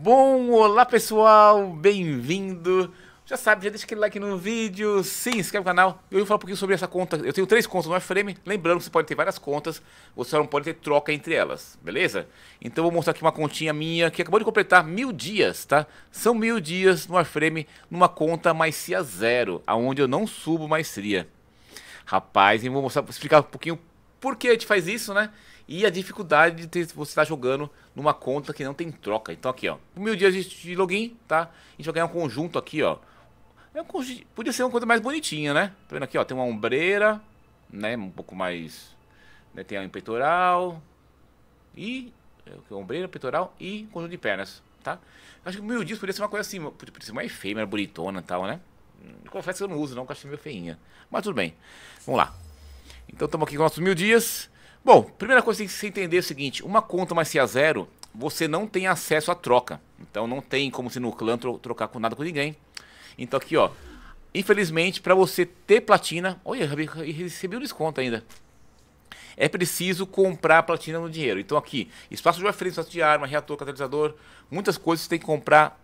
Bom, olá pessoal, bem-vindo. Já sabe, já deixa aquele like no vídeo, se inscreve no canal. Eu vou falar um pouquinho sobre essa conta. Eu tenho três contas no iFrame. Lembrando que você pode ter várias contas, você não pode ter troca entre elas, beleza? Então eu vou mostrar aqui uma continha minha que acabou de completar mil dias, tá? São mil dias no iFrame numa conta mais CIA zero, aonde eu não subo mais maestria. Rapaz, e vou mostrar, explicar um pouquinho por que a gente faz isso, né? E a dificuldade de ter, você estar tá jogando numa conta que não tem troca. Então aqui, ó. Mil dias de login, tá? A gente vai ganhar um conjunto aqui, ó. É um conjunto, podia ser uma coisa mais bonitinha, né? Tá vendo aqui, ó. Tem uma ombreira, né? Um pouco mais... Né? Tem um peitoral. E... É ombreira, peitoral e conjunto de pernas, tá? Acho que mil dias podia ser uma coisa assim. Podia ser uma efêmera, bonitona e tal, né? Confesso que eu não uso, não, porque eu achei meio feinha. Mas tudo bem. Vamos lá. Então estamos aqui com nossos mil dias. Bom, primeira coisa que você entender é o seguinte: uma conta mais se a zero, você não tem acesso à troca. Então não tem como se no clã tro trocar com nada com ninguém. Então aqui, ó. Infelizmente, para você ter platina. Olha, recebi um desconto ainda. É preciso comprar platina no dinheiro. Então aqui, espaço de referência, espaço de arma, reator, catalisador, muitas coisas você tem que comprar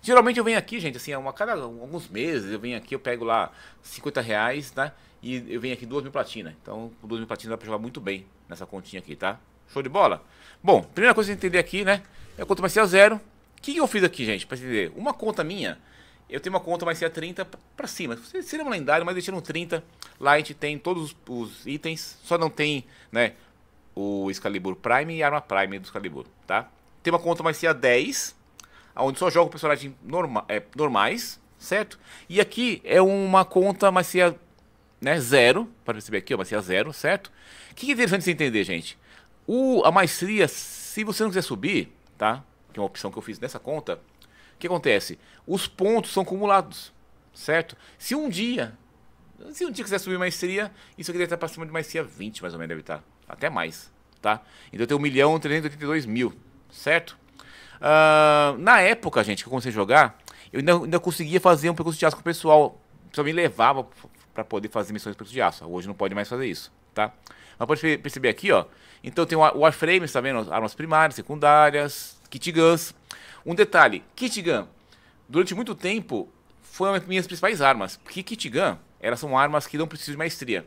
Geralmente eu venho aqui, gente, assim, a cada alguns meses eu venho aqui, eu pego lá 50 reais, né? E eu venho aqui duas mil platina. Então, com duas mil platina dá pra jogar muito bem nessa continha aqui, tá? Show de bola? Bom, primeira coisa que entender aqui, né? É a conta Marcia zero. O que eu fiz aqui, gente, pra entender? Uma conta minha, eu tenho uma conta mais Marcia 30 pra cima. Seria uma lendária, mas deixando 30. Lá a gente tem todos os itens, só não tem, né? O Excalibur Prime e a arma Prime do Excalibur, tá? Tem uma conta mais Marcia 10 onde só joga o personagem norma, é, normais, certo? E aqui é uma conta macia é, né, zero, para perceber aqui, ó, macia é zero, certo? O que é interessante você entender, gente? O, a maestria, se você não quiser subir, tá? Que é uma opção que eu fiz nessa conta, o que acontece? Os pontos são acumulados, certo? Se um dia, se um dia quiser subir maestria, isso aqui deve estar para cima de maestria 20, mais ou menos, deve estar. Até mais, tá? Então tem 1 milhão 382 mil, certo? Uh, na época, gente, que eu comecei a jogar, eu ainda, ainda conseguia fazer um percurso de aço com o pessoal. O pessoal me levava para poder fazer missões de percurso de aço. Hoje não pode mais fazer isso, tá? Mas pode perceber aqui, ó. Então tem o warframe, tá vendo? Armas primárias, secundárias, kit guns. Um detalhe, kit gun. Durante muito tempo, foi uma das minhas principais armas. Porque kit gun, elas são armas que não precisam de maestria.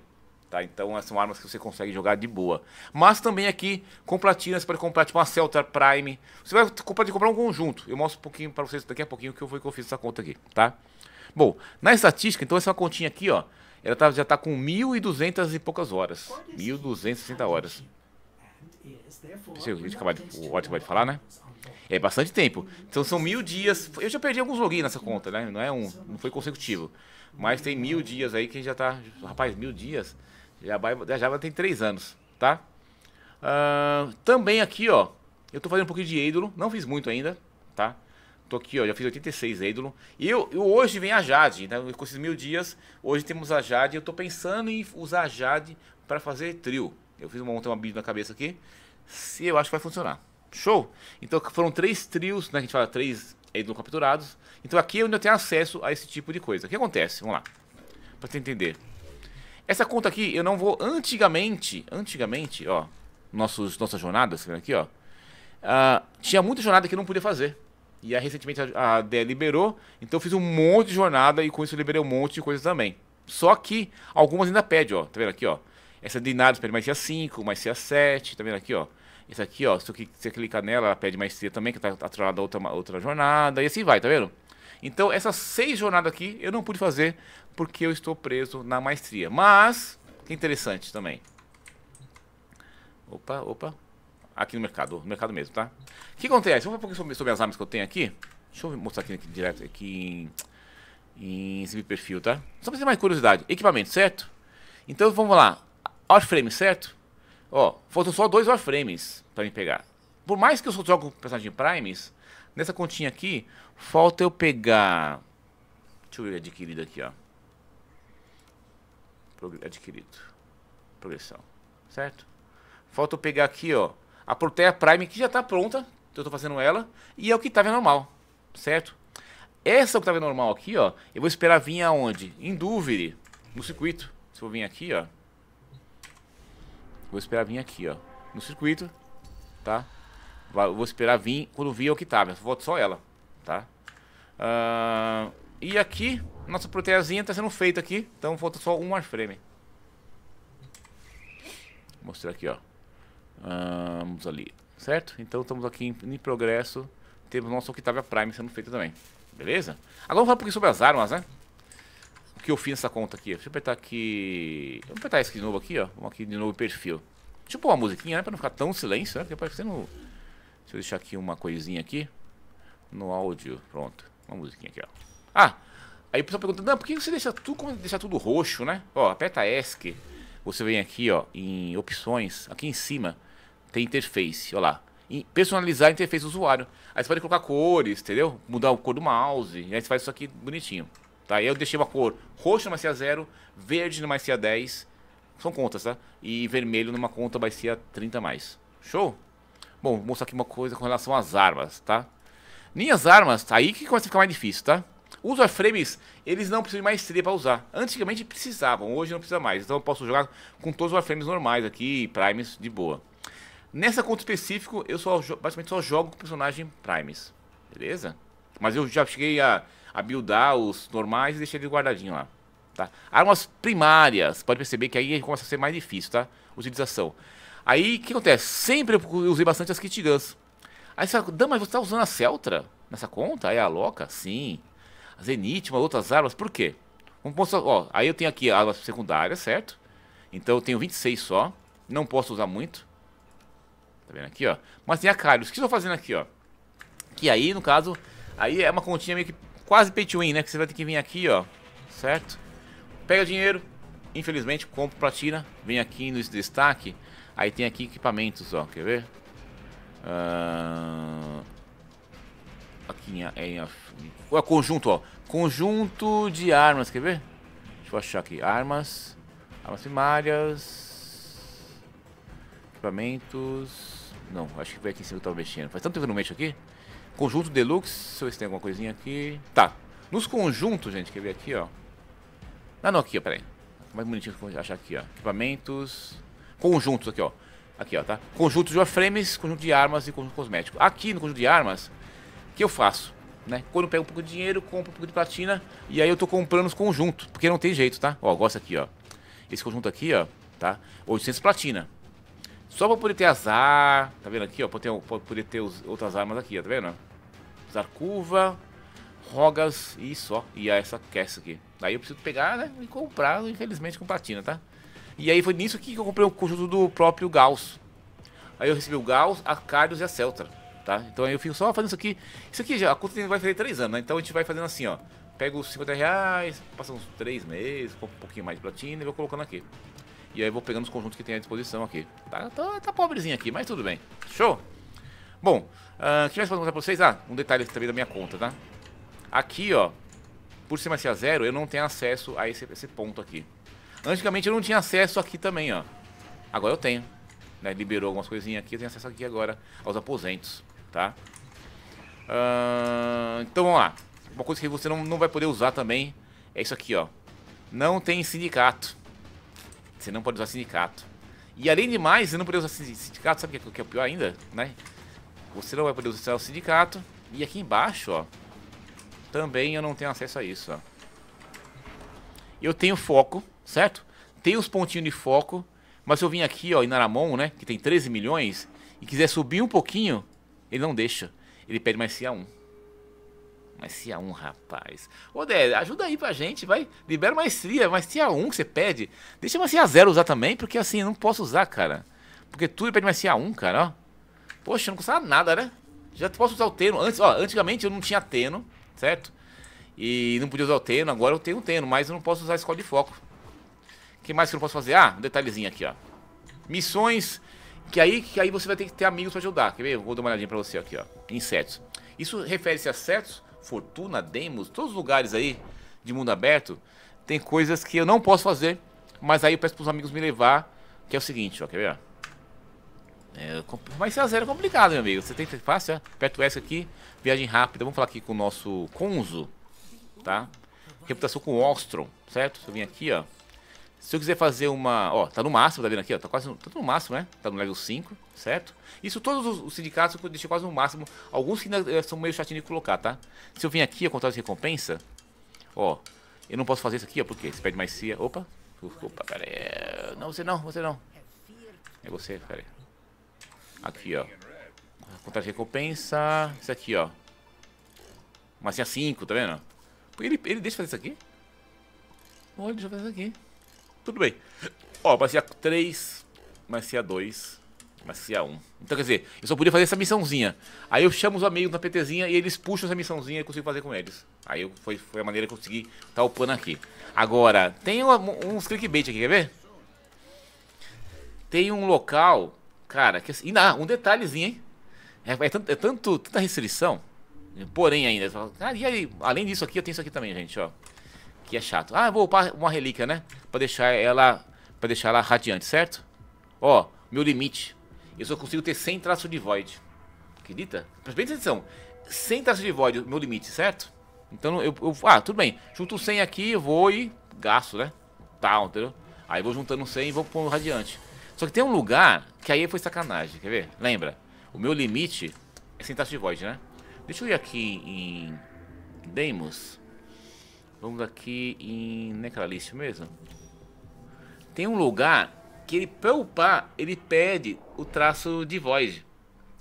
Tá? Então assim, são armas que você consegue jogar de boa. Mas também aqui, com platinas, você pode comprar tipo uma Celta Prime. Você vai comprar, comprar um conjunto. Eu mostro um pouquinho para vocês daqui a pouquinho que eu, foi, que eu fiz essa conta aqui, tá? Bom, na estatística, então essa é continha aqui, ó. Ela tá, já está com 1.200 e poucas horas. 1.260 hohoras. Deixa eu acabar de, o Watch vai falar, né? É bastante tempo. Então são mil dias. Eu já perdi alguns logins nessa conta, né? Não, é um, não foi consecutivo. Mas tem mil dias aí que já tá. Rapaz, mil dias. Já vai, já vai ter três anos, tá? Uh, também aqui, ó. Eu tô fazendo um pouquinho de ídolo. Não fiz muito ainda, tá? Tô aqui, ó. Já fiz 86 ídolo. E eu, eu hoje vem a Jade, né? Com esses mil dias, hoje temos a Jade. Eu tô pensando em usar a Jade para fazer trio. Eu fiz uma, montei uma build na cabeça aqui. Se eu acho que vai funcionar. Show? Então foram três trios, né? a gente fala três não capturados. Então aqui é onde eu tenho acesso a esse tipo de coisa. O que acontece? Vamos lá. Pra você entender. Essa conta aqui, eu não vou... Antigamente, antigamente, ó. Nossos, nossas jornadas, aqui, ó. Uh, tinha muita jornada que eu não podia fazer. E aí, recentemente a, a DE liberou, então eu fiz um monte de jornada e com isso eu liberei um monte de coisa também. Só que algumas ainda pede, ó. Tá vendo aqui, ó? Essa de nada pede mais dia 5, mais dia 7, tá vendo aqui, ó? Esse aqui, ó, se você clicar nela, ela pede mais cedo também, que está atrelada a outra, outra jornada, e assim vai, tá vendo? Então, essas seis jornadas aqui eu não pude fazer porque eu estou preso na maestria. Mas, que interessante também. Opa, opa. Aqui no mercado, no mercado mesmo, tá? O que acontece? Vamos falar um pouquinho sobre, sobre, as armas que eu tenho aqui. Deixa eu mostrar aqui, aqui direto, aqui em, em perfil, tá? Só pra ter mais curiosidade. Equipamento, certo? Então, vamos lá. Warframe, certo? Ó, faltam só dois Warframes para me pegar. Por mais que eu só jogo personagem primes, nessa continha aqui, falta eu pegar... Deixa eu ver adquirido aqui, ó. Adquirido. Progressão. Certo? Falta eu pegar aqui, ó. A proteia Prime, que já está pronta. Eu estou fazendo ela. E é o que estava tá normal. Certo? Essa é octava tá normal aqui, ó. Eu vou esperar vir aonde? Em dúvida. No circuito. Se eu vir aqui, ó. Vou esperar vir aqui, ó. No circuito tá? Vou esperar vir, quando vir é o que tá, mas só ela, tá? Uh, e aqui, nossa proteazinha tá sendo feita aqui, então falta só um warframe. Vou mostrar aqui, ó. Uh, vamos ali, certo? Então estamos aqui em, em progresso, temos nossa Octavia Prime sendo feita também, beleza? Agora vamos falar um pouquinho sobre as armas, né? O que eu fiz nessa conta aqui, deixa eu apertar aqui... Vamos apertar esse de novo aqui, ó. Vamos aqui de novo perfil. Deixa eu pôr uma musiquinha, né? Pra não ficar tão silêncio, né? Porque parecendo... Deixa eu deixar aqui uma coisinha aqui. No áudio. Pronto. Uma musiquinha aqui, ó. Ah! Aí o pessoal pergunta, não, por que você deixa tudo, deixa tudo roxo, né? Ó, aperta ESC. Você vem aqui, ó, em opções. Aqui em cima tem interface, ó lá. E personalizar a interface do usuário. Aí você pode colocar cores, entendeu? Mudar a cor do mouse. E aí você faz isso aqui bonitinho. Tá? Aí eu deixei uma cor roxa no CIA 0, verde no CIA 10 são contas, tá? E vermelho numa conta vai ser a 30 mais. Show? Bom, vou mostrar aqui uma coisa com relação às armas, tá? Minhas armas, aí que começa a ficar mais difícil, tá? Os warframes, eles não precisam de estreia pra usar. Antigamente precisavam, hoje não precisa mais. Então eu posso jogar com todos os warframes normais aqui, primes, de boa. Nessa conta específico, eu só, basicamente só jogo com personagem primes. Beleza? Mas eu já cheguei a, a buildar os normais e deixei ele guardadinho lá. Tá? Armas primárias, pode perceber que aí começa a ser mais difícil, tá? Utilização. Aí, o que acontece? Sempre eu usei bastante as kit guns. Aí você fala, mas você tá usando a Celtra nessa conta? Aí a Loca? Sim. A Zenith, umas outras armas, por quê? Vamos mostrar, ó, aí eu tenho aqui armas secundárias, certo? Então eu tenho 26 só, não posso usar muito. Tá vendo aqui, ó? Mas tem a carlos o que eu tô fazendo aqui, ó? Que aí, no caso, aí é uma continha meio que quase pay to win, né? Que você vai ter que vir aqui, ó, certo? Pega dinheiro, infelizmente, compro platina. Vem aqui no destaque. Aí tem aqui equipamentos, ó. Quer ver? Uh... Aqui em, o é é conjunto, ó. Conjunto de armas, quer ver? Deixa eu achar aqui. Armas. Armas primárias. Equipamentos. Não, acho que foi aqui em cima que eu tava mexendo. Faz tanto tempo que eu não mexo aqui. Conjunto deluxe. Deixa eu ver se tem alguma coisinha aqui. Tá. Nos conjuntos, gente, quer ver aqui, ó. Não, não, aqui, ó, peraí. Mais é bonitinho que eu vou achar aqui, ó. Equipamentos. Conjuntos aqui, ó. Aqui, ó, tá? Conjuntos de warframes, conjunto de armas e conjunto cosmético. Aqui no conjunto de armas, o que eu faço? Né? Quando eu pego um pouco de dinheiro, compro um pouco de platina e aí eu tô comprando os conjuntos, porque não tem jeito, tá? Ó, gosta aqui, ó. Esse conjunto aqui, ó, tá? 800 platina. Só pra poder ter azar, tá vendo aqui, ó? Pra, ter, pra poder ter os, outras armas aqui, ó, tá vendo? Usar curva, rogas e só. E essa, essa aqui. Aí eu preciso pegar, né? E comprar, infelizmente, com platina, tá? E aí foi nisso que eu comprei o conjunto do próprio Gauss. Aí eu recebi o Gauss, a Carlos e a Celtra, tá? Então aí eu fico só fazendo isso aqui. Isso aqui já, a conta vai fazer 3 anos, né? Então a gente vai fazendo assim, ó. Pego os 50 reais, passa uns 3 meses, um pouquinho mais de platina e vou colocando aqui. E aí vou pegando os conjuntos que tem à disposição aqui. Tá, tá, tá pobrezinho aqui, mas tudo bem. Show? Bom, ah, o uh, que mais posso mostrar pra vocês? Ah, um detalhe também da minha conta, tá? Aqui, ó, por cima ser a é zero, eu não tenho acesso a esse, esse ponto aqui. Antigamente eu não tinha acesso aqui também, ó. Agora eu tenho. Né? Liberou algumas coisinhas aqui, eu tenho acesso aqui agora aos aposentos, tá? Uh, então vamos lá. Uma coisa que você não, não vai poder usar também é isso aqui, ó. Não tem sindicato. Você não pode usar sindicato. E além de mais, você não pode usar sindicato, sabe o que é, é pior ainda, né? Você não vai poder usar o sindicato. E aqui embaixo, ó, também eu não tenho acesso a isso, ó. Eu tenho foco, certo? Tenho os pontinhos de foco. Mas se eu vim aqui, ó, em Naramon, né? Que tem 13 milhões. E quiser subir um pouquinho, ele não deixa. Ele pede mais CA1. Mas ca 1 rapaz. Ô, Dé, ajuda aí pra gente, vai. Libera mais ca mas que você pede. Deixa mais ca 0 usar também, porque assim, não posso usar, cara. Porque tudo pede mais ca 1, cara, ó. Poxa, não custa nada, né? Já posso usar o Teno. Antes, ó, antigamente eu não tinha Teno certo? E não podia usar o terno, agora eu tenho o terno, mas eu não posso usar a escola de foco. O que mais que eu não posso fazer? Ah, um detalhezinho aqui, ó. Missões, que aí, que aí você vai ter que ter amigos para ajudar. Quer ver? Vou dar uma olhadinha para você aqui, ó. Insetos. Isso refere-se a certos, fortuna, demos, todos os lugares aí de mundo aberto, tem coisas que eu não posso fazer, mas aí eu peço pros amigos me levar, que é o seguinte, ó, quer ver? É, mas é zero é complicado, meu amigo. Você tem que fácil, ó. É. Aperta S aqui, viagem rápida. Vamos falar aqui com o nosso Conzo, tá? Reputação com o Ostrom, certo? Se eu vim aqui, ó. Se eu quiser fazer uma... Ó, tá no máximo, tá vendo aqui? Ó, tá quase no, tá no máximo, né? Tá no level 5, certo? Isso todos os, sindicatos eu deixei quase no máximo. Alguns que ainda eh, são meio chatinho de colocar, tá? Se eu vim aqui, ó, contar as recompensa, ó. Eu não posso fazer isso aqui, ó, porque você pede mais cia. Opa, opa, pera aí. Não, você não, você não. É você, pera aí. Aqui, ó. contra de recompensa. Isso aqui, ó. Mas tinha 5, tá vendo? ele, ele deixa fazer isso aqui? Olha, deixa fazer isso aqui. Tudo bem. Ó, parecia 3, mas tinha 2, mas tinha 1. Um. Então, quer dizer, eu só podia fazer essa missãozinha. Aí eu chamo os amigos na PTzinha e eles puxam essa missãozinha e eu consigo fazer com eles. Aí eu, foi, foi a maneira que eu consegui tá upando aqui. Agora, tem uma, uns clickbait aqui, quer ver? Tem um local Cara, que, assim, e ah, um detalhezinho, hein? É, é, tanto, é tanto, tanta restrição, porém ainda. ah, e aí, além disso aqui, eu tenho isso aqui também, gente, ó. Que é chato. Ah, vou upar uma relíquia, né? Pra deixar ela. Pra deixar ela radiante, certo? Ó, meu limite. Eu só consigo ter 100 traços de void. Acredita? Presta bem atenção. 100 traços de void, meu limite, certo? Então eu, eu. Ah, tudo bem. Junto 100 aqui, vou e gasto, né? Tal, tá, entendeu? Aí vou juntando 100 e vou pôr radiante. Só que tem um lugar que aí foi sacanagem, quer ver? Lembra? O meu limite é sem taxa de void, né? Deixa eu ir aqui em Demos. Vamos aqui em Necralist é mesmo. Tem um lugar que ele, pra upar, ele pede o traço de void.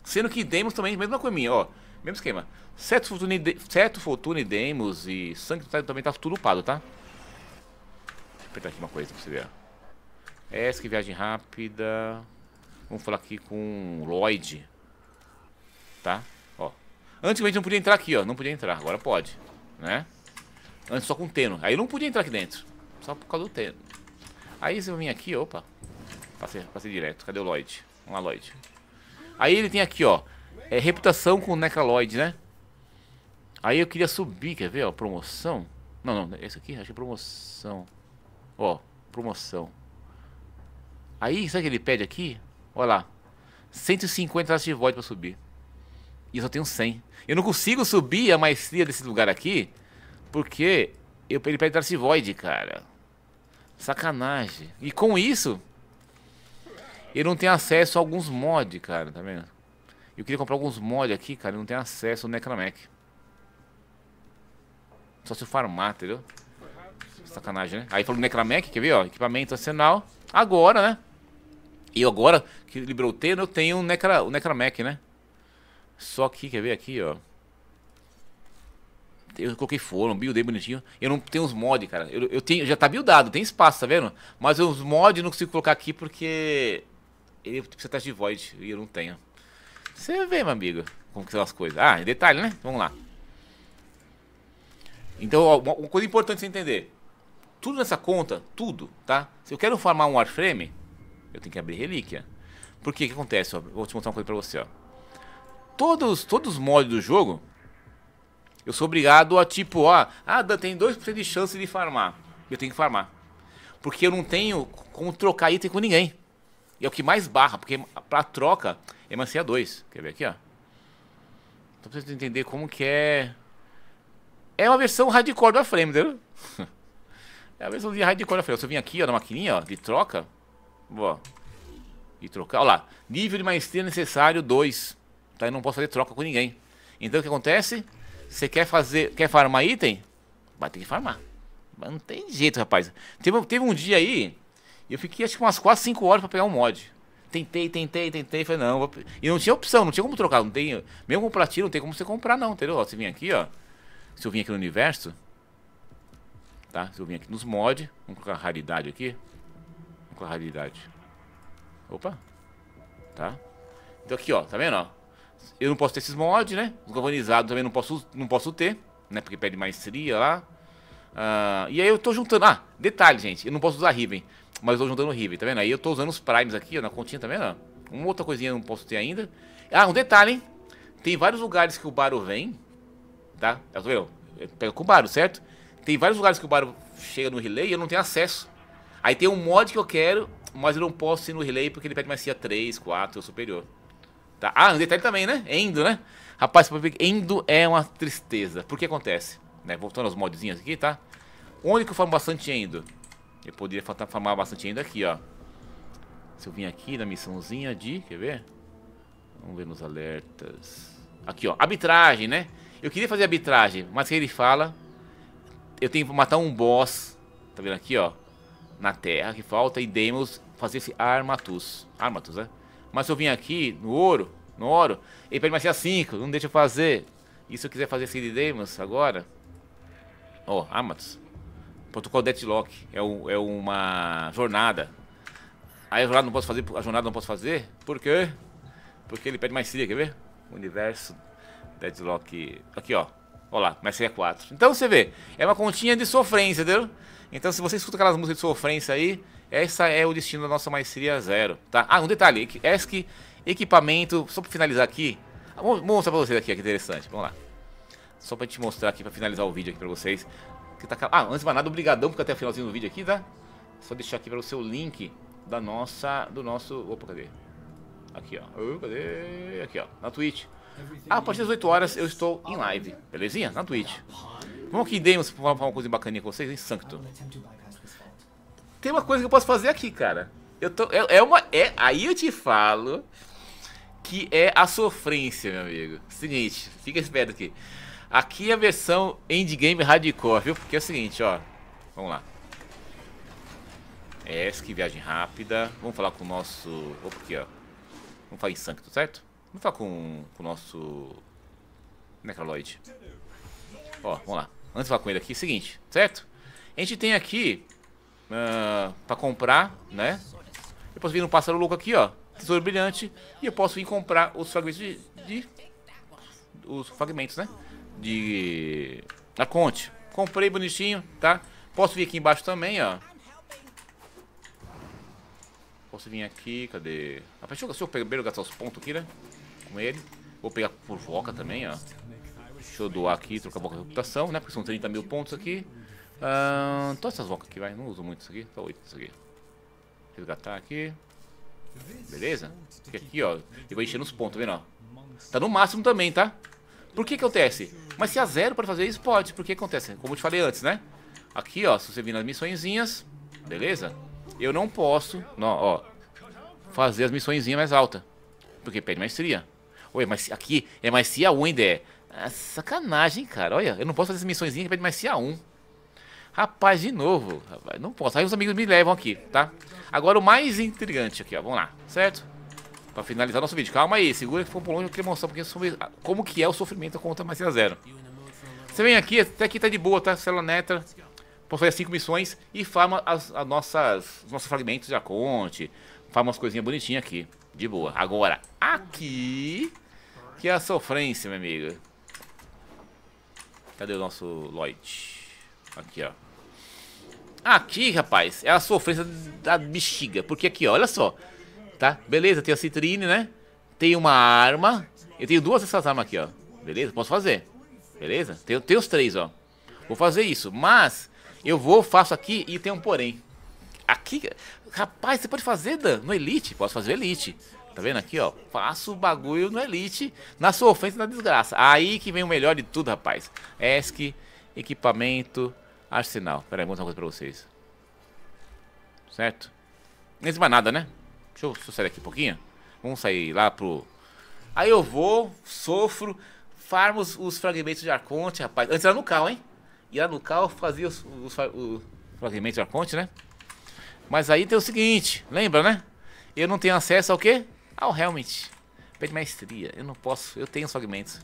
Sendo que Demos também, mesma minha, ó. Mesmo esquema. Certo Fortune, de... certo Fortune Deimos e Sangue tá, também tá tudo upado, tá? Deixa eu apertar aqui uma coisa pra você ver, ó. Essa que viagem rápida. Vamos falar aqui com Lloyd. Tá? Ó. Antes a gente não podia entrar aqui, ó. Não podia entrar. Agora pode. Né? Antes só com o Teno. Aí não podia entrar aqui dentro. Só por causa do Teno. Aí você vai vir aqui, opa. Passei, passei direto. Cadê o Lloyd? Vamos lá, Lloyd. Aí ele tem aqui, ó. É reputação com o Necraloid, né? Aí eu queria subir, quer ver, ó. Promoção. Não, não. Esse aqui, acho que é promoção. Ó, promoção. Aí, sabe o que ele pede aqui? Olha lá. 150 latas de void para subir. E eu só tenho 100. Eu não consigo subir a maestria desse lugar aqui, porque eu, ele pede latas de void, cara. Sacanagem. E com isso, eu não tenho acesso a alguns mods, cara, tá vendo? Eu queria comprar alguns mods aqui, cara, eu não tenho acesso ao Necromec. Só se eu farmar, entendeu? Sacanagem, né? Aí falou Necramec, quer ver, ó? Equipamento arsenal. Agora, né? E agora que liberou o Teno, né, eu tenho o, Necra, o Necramec, né? Só que, quer ver aqui, ó. Eu coloquei forno, buildei bonitinho. Eu não tenho os mods, cara. Eu, eu tenho, já tá buildado, tem espaço, tá vendo? Mas os mods eu não consigo colocar aqui porque ele precisa estar de void e eu não tenho. Você vê, meu amigo, como que são as coisas. Ah, em detalhe, né? Vamos lá. Então, ó, uma coisa importante você entender. Tudo nessa conta, tudo, tá? Se eu quero formar um warframe, eu tenho que abrir relíquia. Por que? que acontece? Ó, vou te mostrar uma coisa pra você, ó. Todos, todos os mods do jogo, eu sou obrigado a tipo, ó, ah, tem 2% de chance de farmar. Eu tenho que farmar. Porque eu não tenho como trocar item com ninguém. E é o que mais barra, porque pra troca é macia 2. Quer ver aqui, ó? Então pra vocês entender como que é. É uma versão hardcore da frame, entendeu? é a versão de hardcore da frame. Se eu vim aqui, ó, na maquininha, ó, de troca, e trocar. Olha lá. Nível de maestria necessário 2. Tá? Então, eu não posso fazer troca com ninguém. Então o que acontece? Você quer fazer. Quer farmar item? Vai ter que farmar. Mas não tem jeito, rapaz. Teve, teve um dia aí. Eu fiquei acho que umas quase 5 horas pra pegar um mod. Tentei, tentei, tentei. Falei, não. Vou... E não tinha opção, não tinha como trocar. Não tem... Mesmo com platina, não tem como você comprar, não, entendeu? Ó, você vem aqui, ó. Se eu vim aqui no universo. Tá? Se eu vim aqui nos mods. Vamos colocar raridade aqui com a realidade. Opa. Tá? Então aqui, ó, tá vendo, ó? Eu não posso ter esses mods, né? Os galvanizados também não posso, não posso ter, né? Porque pede maestria lá. Ah, e aí eu tô juntando... Ah, detalhe, gente. Eu não posso usar Riven, mas eu tô juntando Riven, tá vendo? Aí eu tô usando os primes aqui, ó, na continha, tá vendo? Uma outra coisinha eu não posso ter ainda. Ah, um detalhe, hein? Tem vários lugares que o Baro vem, tá? Eu tô vendo? Pega com o Baro, certo? Tem vários lugares que o Baro chega no relay e eu não tenho acesso. Aí tem um mod que eu quero, mas eu não posso ir no relay porque ele pede cia 3, 4 ou superior. Tá? Ah, um detalhe tá também, né? Endo, né? Rapaz, endo é uma tristeza. Por que acontece? Né? Voltando aos modzinhos aqui, tá? Onde que eu farmo bastante é endo? Eu poderia tá, farmar bastante endo aqui, ó. Se eu vim aqui na missãozinha de... Quer ver? Vamos ver nos alertas. Aqui, ó. Arbitragem, né? Eu queria fazer arbitragem, mas ele fala... Eu tenho que matar um boss. Tá vendo aqui, ó? na terra que falta e Deimos fazer esse Armatus. Armatus, né? Mas se eu vim aqui no ouro, no ouro, ele pede permanecia 5, não deixa eu fazer. E se eu quiser fazer de Deimos agora? Ó, oh, Armatus. Protocolo Deadlock. É, um, é uma jornada. Aí a jornada não posso fazer, a jornada não posso fazer? Por quê? Porque ele pede mais Cid, quer ver? Universo Deadlock. Aqui, ó. Olha lá, mas seria 4. Então você vê, é uma continha de sofrência, entendeu? Então se você escuta aquelas músicas de sofrência aí, essa é o destino da nossa maestria zero, tá? Ah, um detalhe, ESC, equipamento, só pra finalizar aqui. Ah, vou mostrar pra vocês aqui, que interessante, vamos lá. Só pra te mostrar aqui, pra finalizar o vídeo aqui pra vocês. Que tá... Ah, antes de mais nada, obrigadão porque até o finalzinho do vídeo aqui, tá? Só deixar aqui pra você o link da nossa, do nosso... Opa, cadê? Aqui, ó. Cadê? Aqui, ó. Na Twitch a partir das 8 horas eu estou em live, belezinha? Na Twitch. Vamos que demos pra uma coisa bacaninha com vocês, hein, Sancto? Tem uma coisa que eu posso fazer aqui, cara. Eu tô, é, é uma. É, aí eu te falo que é a sofrência, meu amigo. Seguinte, fica esperto aqui. Aqui é a versão endgame hardcore, viu? Porque é o seguinte, ó. Vamos lá. É, que viagem rápida. Vamos falar com o nosso. Opa, aqui, ó. Vamos falar em Sancto, certo? Vamos falar com, com o nosso Necroloid. Ó, vamos lá. Antes de falar com ele aqui, é seguinte, certo? A gente tem aqui uh, pra comprar, né? Eu posso vir no pássaro louco aqui, ó. Tesouro brilhante. E eu posso vir comprar os fragmentos de. de os fragmentos, né? De. Da Conte. Comprei bonitinho, tá? Posso vir aqui embaixo também, ó. Posso vir aqui, cadê? deixa eu, deixa eu primeiro gastar os pontos aqui, né? com ele. Vou pegar por Voca também, ó. Deixa eu doar aqui, trocar Voca de reputação, né? Porque são 30 mil pontos aqui. Ah, todas essas Vocas aqui, vai. Não uso muito isso aqui. Só 8 isso aqui. Resgatar aqui. Beleza? Porque aqui, ó. E vai enchendo os pontos, tá vendo, ó? Tá no máximo também, tá? Por que acontece? Mas se há zero para fazer isso, pode. Por que acontece? Como eu te falei antes, né? Aqui, ó. Se você vir nas missõezinhas, beleza? Eu não posso, não, ó, fazer as missõezinhas mais alta. Porque pede maestria. Ué, mas aqui é mais se 1 ainda é. Ah, sacanagem, cara. Olha, eu não posso fazer essa missãozinha que de mais se 1. Rapaz, de novo. Rapaz, não posso. Aí os amigos me levam aqui, tá? Agora o mais intrigante aqui, ó. Vamos lá, certo? Pra finalizar nosso vídeo. Calma aí, segura que foi por longe. Eu queria mostrar um pouquinho sobre como que é o sofrimento contra mais se 0. Você vem aqui, até aqui tá de boa, tá? Célula neta fazer as cinco missões e farma as, as, nossas, os nossos fragmentos de Aconte. Farma umas coisinhas bonitinhas aqui, de boa. Agora, aqui que é a sofrência, minha amiga. Cadê o nosso Lloyd? Aqui, ó. Aqui, rapaz, é a sofrência da bexiga. Porque aqui, olha só. Tá? Beleza, tem a citrine, né? Tem uma arma. Eu tenho duas dessas armas aqui, ó. Beleza? Posso fazer. Beleza? Tenho, tenho os três, ó. Vou fazer isso. Mas eu vou, faço aqui e tem um porém. Aqui, rapaz, você pode fazer no Elite? Posso fazer Elite. Tá vendo aqui, ó? Faço o bagulho no Elite, na sua ofensa e na desgraça. Aí que vem o melhor de tudo, rapaz. ESC, equipamento, arsenal. Pera aí, vou mostrar uma coisa pra vocês. Certo? nem mais nada, né? Deixa eu, deixa eu sair daqui um pouquinho. Vamos sair lá pro... Aí eu vou, sofro, farmo os, os fragmentos de Arconte, rapaz. Antes era no carro, hein? E lá no carro fazia os, os, os fragmentos de Arconte, né? Mas aí tem o seguinte, lembra, né? Eu não tenho acesso ao quê? Ah, o Helmet. Pede maestria. Eu não posso. Eu tenho os fragmentos.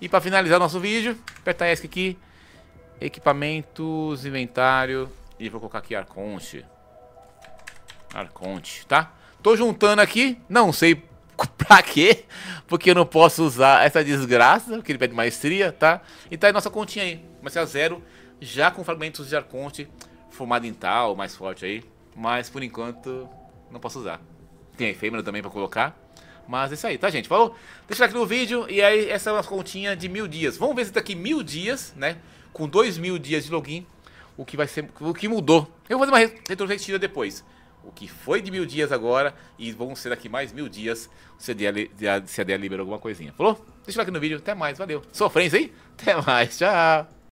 E para finalizar nosso vídeo, apertar ESC aqui. Equipamentos, inventário. E vou colocar aqui Arconte. Arconte, tá? Tô juntando aqui. Não sei pra quê. Porque eu não posso usar essa desgraça. Porque ele pede maestria, tá? E tá aí nossa continha aí. Comecei a zero. Já com fragmentos de Arconte. Formado em tal, mais forte aí. Mas por enquanto, não posso usar. Tem a efêmera também pra colocar. Mas é isso aí, tá, gente? Falou? Deixa aqui no vídeo. E aí, essa é uma continha de mil dias. Vamos ver se daqui mil dias, né? Com dois mil dias de login, o que vai ser. O que mudou. Eu vou fazer uma retrospectiva depois. O que foi de mil dias agora. E vão ser daqui mais mil dias. Se a DL liberou alguma coisinha. Falou? Deixa aqui no vídeo. Até mais. Valeu. Sofrência, aí? Até mais. Tchau.